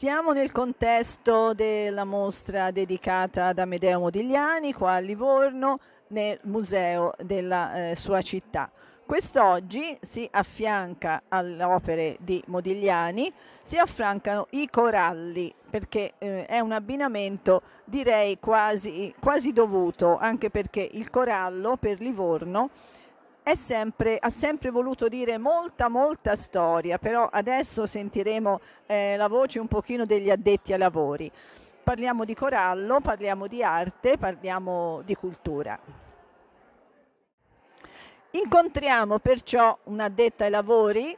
Siamo nel contesto della mostra dedicata ad Amedeo Modigliani qua a Livorno nel museo della eh, sua città. Quest'oggi si affianca alle opere di Modigliani, si affrancano i coralli perché eh, è un abbinamento direi quasi, quasi dovuto, anche perché il corallo per Livorno sempre, ha sempre voluto dire molta, molta storia, però adesso sentiremo eh, la voce un pochino degli addetti ai lavori. Parliamo di corallo, parliamo di arte, parliamo di cultura. Incontriamo perciò un'addetta ai lavori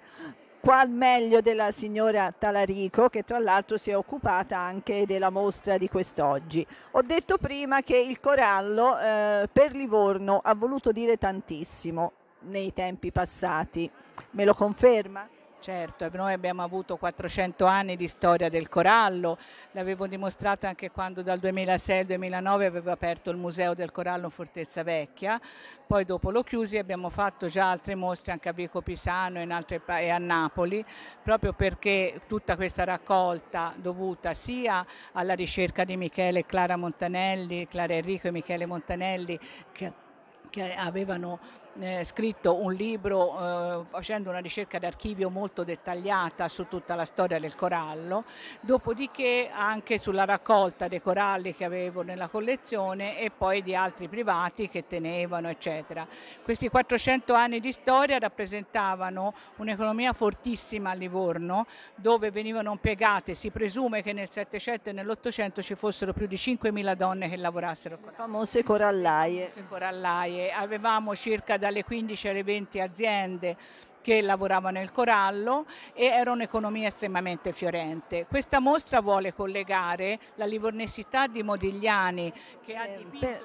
qual meglio della signora Talarico che tra l'altro si è occupata anche della mostra di quest'oggi. Ho detto prima che il corallo eh, per Livorno ha voluto dire tantissimo nei tempi passati. Me lo conferma? Certo, noi abbiamo avuto 400 anni di storia del corallo, l'avevo dimostrato anche quando dal 2006 al 2009 avevo aperto il Museo del Corallo in Fortezza Vecchia, poi dopo l'ho chiuso e abbiamo fatto già altre mostre anche a Vico Pisano e, pa- e a Napoli, proprio perché tutta questa raccolta dovuta sia alla ricerca di Michele e Clara Montanelli, Clara Enrico e Michele Montanelli, che, che avevano eh, scritto un libro eh, facendo una ricerca d'archivio molto dettagliata su tutta la storia del corallo, dopodiché anche sulla raccolta dei coralli che avevo nella collezione e poi di altri privati che tenevano, eccetera. Questi 400 anni di storia rappresentavano un'economia fortissima a Livorno, dove venivano impiegate, si presume che nel 700 e nell'800 ci fossero più di 5.000 donne che lavorassero. Le famose corallaie. Le famose corallaie. Avevamo circa dalle 15 alle 20 aziende che lavoravano il corallo e era un'economia estremamente fiorente. Questa mostra vuole collegare la livornesità di Modigliani che ha eh, dipinto eh,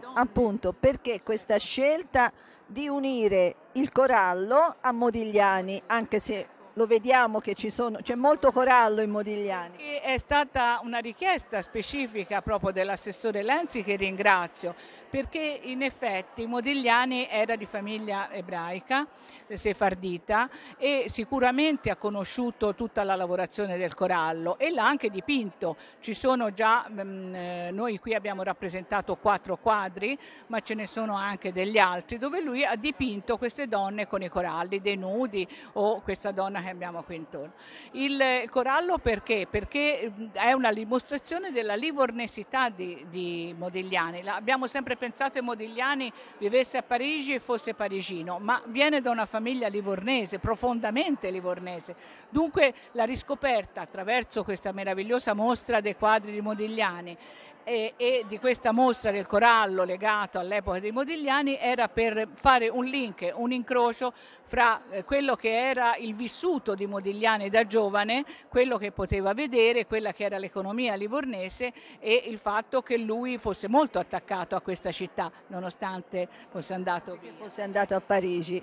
donne... appunto perché questa scelta di unire il corallo a Modigliani, anche se lo vediamo che sono, c'è molto corallo in Modigliani. E è stata una richiesta specifica proprio dell'assessore Lenzi che ringrazio perché in effetti Modigliani era di famiglia ebraica, eh, sefardita e sicuramente ha conosciuto tutta la lavorazione del corallo e l'ha anche dipinto. Ci sono già, mm, eh, noi qui abbiamo rappresentato quattro quadri ma ce ne sono anche degli altri dove lui ha dipinto queste donne con i coralli, dei nudi o questa donna che abbiamo qui intorno. Il corallo perché? Perché è una dimostrazione della livornesità di, di Modigliani. Abbiamo sempre pensato che Modigliani vivesse a Parigi e fosse parigino, ma viene da una famiglia livornese, profondamente livornese. Dunque la riscoperta attraverso questa meravigliosa mostra dei quadri di Modigliani e, e, di questa mostra del corallo legato all'epoca dei Modigliani era per fare un link, un incrocio fra eh, quello che era il vissuto di Modigliani da giovane, quello che poteva vedere, quella che era l'economia livornese e il fatto che lui fosse molto attaccato a questa città, nonostante fosse andato, fosse andato a Parigi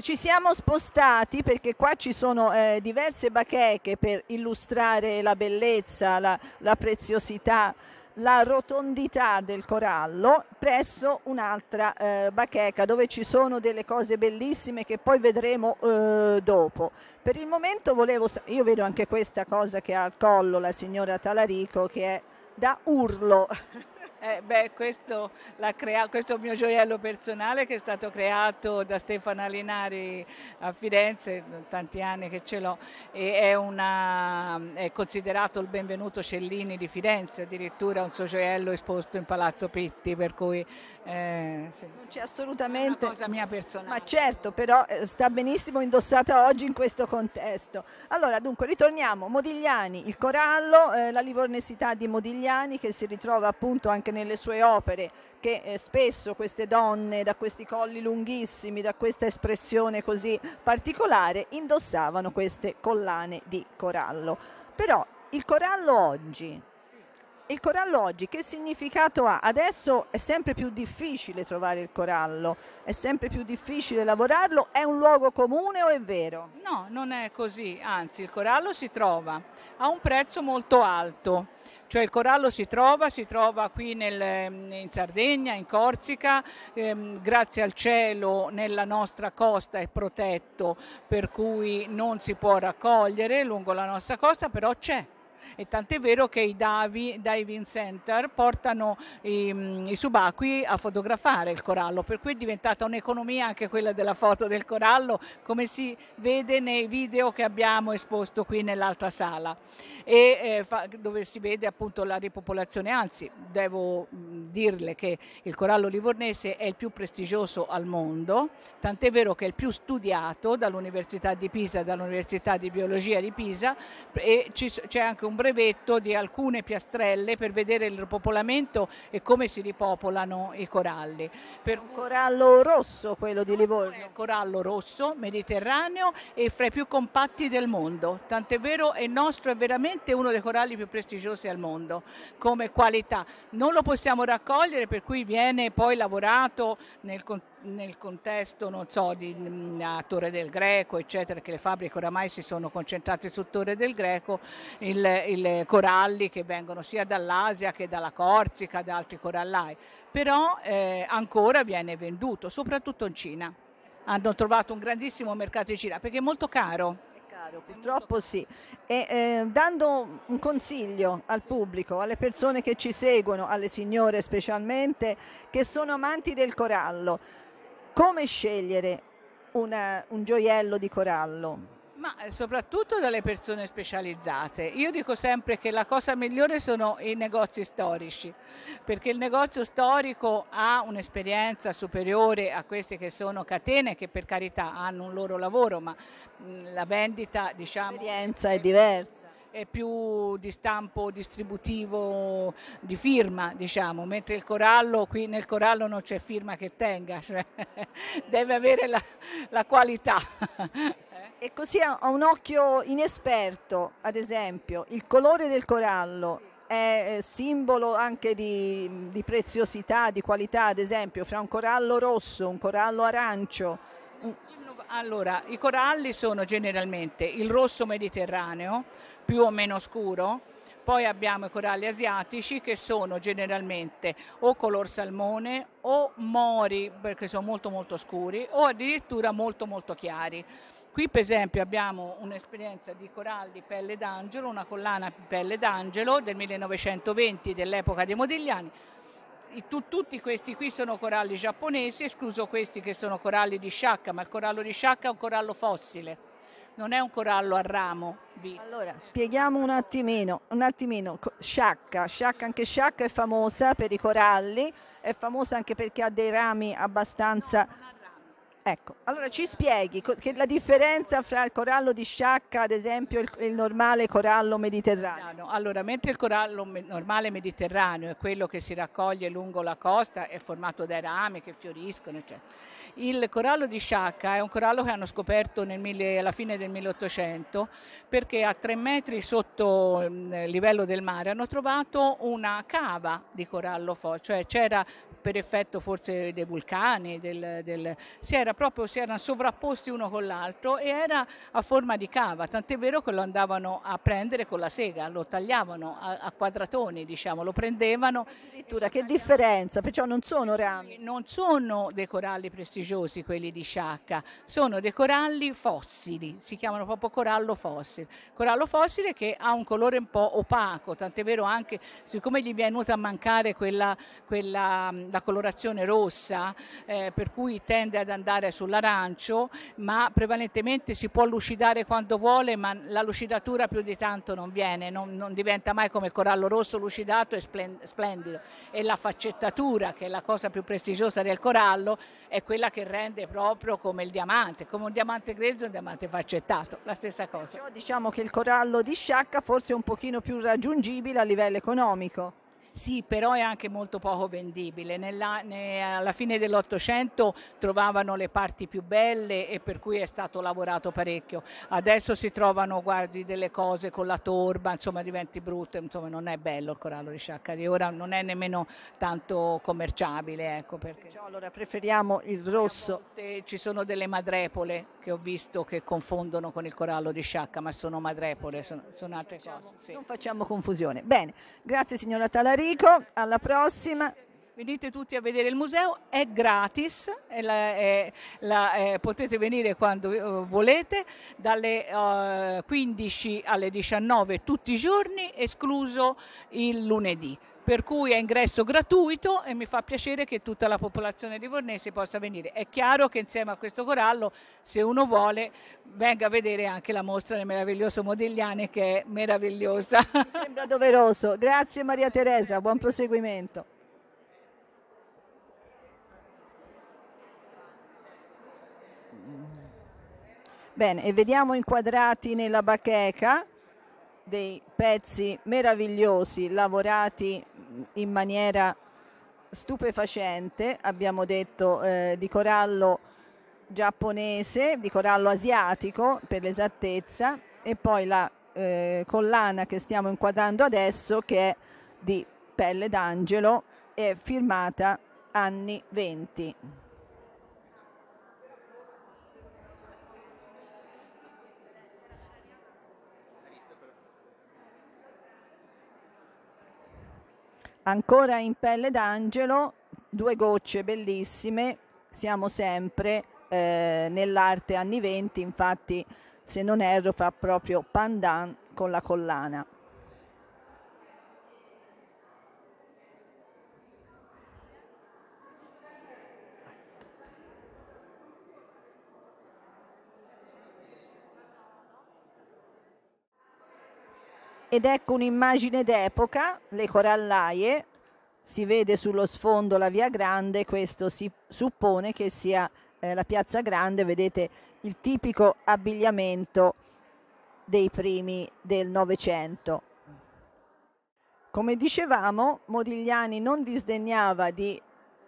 ci siamo spostati perché qua ci sono eh, diverse bacheche per illustrare la bellezza, la, la preziosità, la rotondità del corallo presso un'altra eh, bacheca dove ci sono delle cose bellissime che poi vedremo eh, dopo. Per il momento volevo, io vedo anche questa cosa che ha al collo la signora Talarico che è da urlo. Eh, beh, questo, crea- questo, mio gioiello personale che è stato creato da Stefano Alinari a Firenze, tanti anni che ce l'ho, è, una, è, considerato il benvenuto Cellini di Firenze, addirittura un suo gioiello esposto in Palazzo Pitti, per cui eh, sì, non c'è assolutamente... È una cosa mia personale. Ma certo, però eh, sta benissimo indossata oggi in questo contesto. Allora, dunque, ritorniamo. Modigliani, il corallo, eh, la livornesità di Modigliani che si ritrova appunto anche nel nelle sue opere che eh, spesso queste donne da questi colli lunghissimi, da questa espressione così particolare, indossavano queste collane di corallo. Però il corallo oggi il corallo oggi che significato ha? Adesso è sempre più difficile trovare il corallo, è sempre più difficile lavorarlo, è un luogo comune o è vero? No, non è così, anzi il corallo si trova a un prezzo molto alto, cioè il corallo si trova, si trova qui nel, ehm, in Sardegna, in Corsica, ehm, grazie al cielo nella nostra costa è protetto per cui non si può raccogliere lungo la nostra costa, però c'è e tant'è vero che i dive, diving center portano i, mm, i, subacquei a fotografare il corallo, per cui è diventata un'economia anche quella della foto del corallo, come si vede nei video che abbiamo esposto qui nell'altra sala, e, eh, fa, dove si vede appunto la ripopolazione. Anzi, devo mm, dirle che il corallo livornese è il più prestigioso al mondo, tant'è vero che è il più studiato dall'Università di Pisa, dall'Università di Biologia di Pisa, e c'è anche anche un brevetto di alcune piastrelle per vedere il ripopolamento e come si ripopolano i coralli. Per... Un corallo rosso quello di Livorno. Corallo rosso, mediterraneo e fra i più compatti del mondo, tant'è vero è nostro, è veramente uno dei coralli più prestigiosi al mondo come qualità. Non lo possiamo raccogliere per cui viene poi lavorato nel contesto nel contesto non so, di mm, a Torre del Greco, eccetera, che le fabbriche oramai si sono concentrate su Torre del Greco, i coralli che vengono sia dall'Asia che dalla Corsica, da altri corallai, però eh, ancora viene venduto, soprattutto in Cina. Hanno trovato un grandissimo mercato in Cina perché è molto caro. purtroppo sì. E, eh, dando un consiglio al pubblico, alle persone che ci seguono, alle signore specialmente, che sono amanti del corallo, come scegliere una, un gioiello di corallo? Ma eh, soprattutto dalle persone specializzate. Io dico sempre che la cosa migliore sono i negozi storici, perché il negozio storico ha un'esperienza superiore a queste che sono catene, che per carità hanno un loro lavoro, ma mm, la vendita, diciamo... L'esperienza è diversa è più di stampo distributivo di firma, diciamo, mentre il corallo, qui nel corallo non c'è firma che tenga, cioè, deve avere la, la qualità. E così a un occhio inesperto, ad esempio, il colore del corallo è simbolo anche di, di, preziosità, di qualità, ad esempio, fra un corallo rosso, un corallo arancio. Allora, i coralli sono generalmente il rosso mediterraneo, più o meno scuro, poi abbiamo i coralli asiatici che sono generalmente o color salmone o mori perché sono molto molto scuri o addirittura molto molto chiari. Qui per esempio abbiamo un'esperienza di coralli pelle d'angelo, una collana pelle d'angelo del 1920 dell'epoca dei Modigliani tutti questi qui sono coralli giapponesi, escluso questi che sono coralli di sciacca, ma il corallo di sciacca è un corallo fossile, non è un corallo a ramo. Di... Allora, spieghiamo un attimino, un attimino, sciacca, sciacca, anche sciacca è famosa per i coralli, è famosa anche perché ha dei rami abbastanza... Ecco, allora ci spieghi che la differenza fra il corallo di sciacca, ad esempio, e il, normale corallo mediterraneo. Allora, mentre il corallo me- normale mediterraneo è quello che si raccoglie lungo la costa, è formato dai rami che fioriscono, eccetera. Il corallo di sciacca è un corallo che hanno scoperto mille, alla fine del 1800 perché a tre metri sotto il mm, eh, livello del mare hanno trovato una cava di corallo, fo- cioè c'era per effetto forse dei vulcani, del, del, si era proprio si erano sovrapposti uno con l'altro e era a forma di cava, tant'è vero che lo andavano a prendere con la sega, lo tagliavano a, a quadratoni, diciamo, lo prendevano. Addirittura che differenza, perciò non sono rami. Non sono dei coralli prestigiosi quelli di Sciacca, sono dei coralli fossili, si chiamano proprio corallo fossile. Corallo fossile che ha un colore un po' opaco, tant'è vero anche siccome gli viene venuta a mancare quella, quella la colorazione rossa, eh, per cui tende ad andare lucidare sull'arancio, ma prevalentemente si può lucidare quando vuole, ma la lucidatura più di tanto non viene, non, non diventa mai come il corallo rosso lucidato e splendido. E la faccettatura, che è la cosa più prestigiosa del corallo, è quella che rende proprio come il diamante, come un diamante grezzo un diamante faccettato, la stessa cosa. Perciò diciamo che il corallo di sciacca forse è un pochino più raggiungibile a livello economico. Sì, però è anche molto poco vendibile. Nella, ne, alla fine dell'Ottocento trovavano le parti più belle e per cui è stato lavorato parecchio. Adesso si trovano, guardi, delle cose con la torba, insomma diventi brutto, insomma non è bello il corallo di Sciacca ora, non è nemmeno tanto commerciabile. Ecco, perché... allora preferiamo il rosso. Ci sono delle madrepole che ho visto che confondono con il corallo di Sciacca, ma sono madrepole, sono, sono altre facciamo, cose. Sì. Non facciamo confusione. Bene, grazie signora Talarini. Enrico, alla prossima. Venite tutti a vedere il museo, è gratis, è la, è, la, è, potete venire quando eh, volete, dalle uh, eh, 15 alle 19 tutti i giorni, escluso il lunedì per cui è ingresso gratuito e mi fa piacere che tutta la popolazione livornese possa venire. È chiaro che insieme a questo corallo, se uno vuole, venga a vedere anche la mostra del meraviglioso Modigliani che è meravigliosa. Mi sembra doveroso. Grazie Maria Teresa, buon proseguimento. Bene, e vediamo inquadrati nella bacheca dei pezzi meravigliosi lavorati in maniera stupefacente, abbiamo detto eh, di corallo giapponese, di corallo asiatico per l'esattezza, e poi la eh, collana che stiamo inquadrando adesso che è di pelle d'angelo è firmata anni 20. ancora in pelle d'angelo, due gocce bellissime, siamo sempre eh, nell'arte anni venti, infatti se non erro fa proprio pandan con la collana. Ed ecco un'immagine d'epoca, le corallaie, si vede sullo sfondo la via grande, questo si suppone che sia eh, la piazza grande, vedete il tipico abbigliamento dei primi del Novecento. Come dicevamo, Modigliani non disdegnava di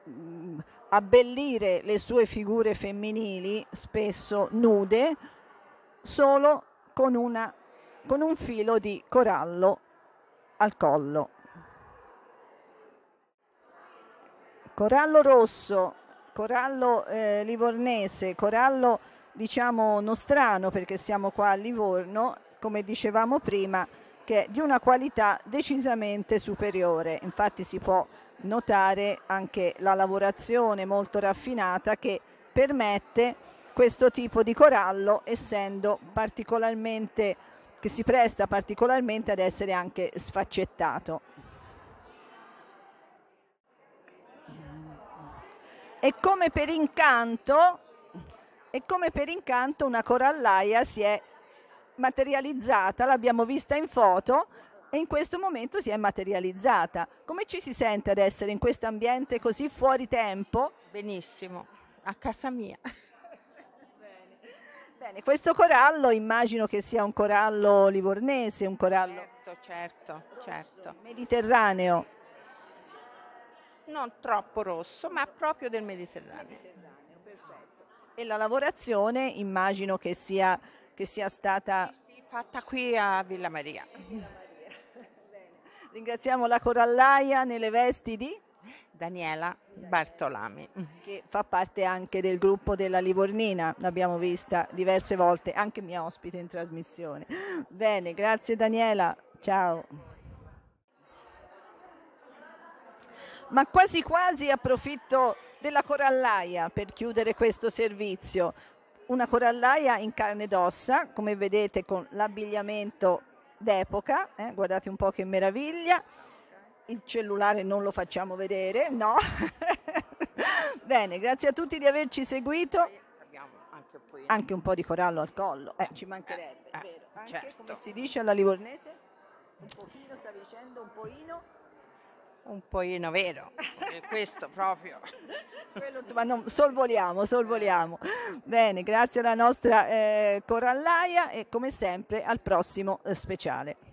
mh, mm, abbellire le sue figure femminili, spesso nude, solo con una con un filo di corallo al collo. Corallo rosso, corallo eh, livornese, corallo diciamo nostrano perché siamo qua a Livorno, come dicevamo prima, che è di una qualità decisamente superiore. Infatti si può notare anche la lavorazione molto raffinata che permette questo tipo di corallo essendo particolarmente che si presta particolarmente ad essere anche sfaccettato. E come per incanto, come per incanto una corallaia si è materializzata, l'abbiamo vista in foto e in questo momento si è materializzata. Come ci si sente ad essere in questo ambiente così fuori tempo? Benissimo, a casa mia. Bene, questo corallo immagino che sia un corallo livornese, un corallo... Certo, certo, certo. Mediterraneo. Non troppo rosso, ma proprio del Mediterraneo. Mediterraneo perfetto. E la lavorazione immagino che sia, che sia stata... Sì, sì, fatta qui a Villa Maria. Villa Maria. Ringraziamo la corallaia nelle vesti di... Daniela Bartolami. Mm. Che fa parte anche del gruppo della Livornina, l'abbiamo vista diverse volte, anche mia ospite in trasmissione. Bene, grazie Daniela, ciao. Ma quasi quasi approfitto della corallaia per chiudere questo servizio. Una corallaia in carne ed ossa, come vedete con l'abbigliamento d'epoca, eh? guardate un po' che meraviglia il cellulare non lo facciamo vedere, no? Bene, grazie a tutti di averci seguito. Anche un po' di corallo al collo, eh, ci mancherebbe, eh, eh vero? Anche, certo. come si dice alla livornese? Un pochino, stavi dicendo, un pochino? Un pochino, vero? Eh, questo proprio. Quello, insomma, non, sorvoliamo, sorvoliamo. Bene, grazie alla nostra eh, corallaia e come sempre al prossimo eh, speciale.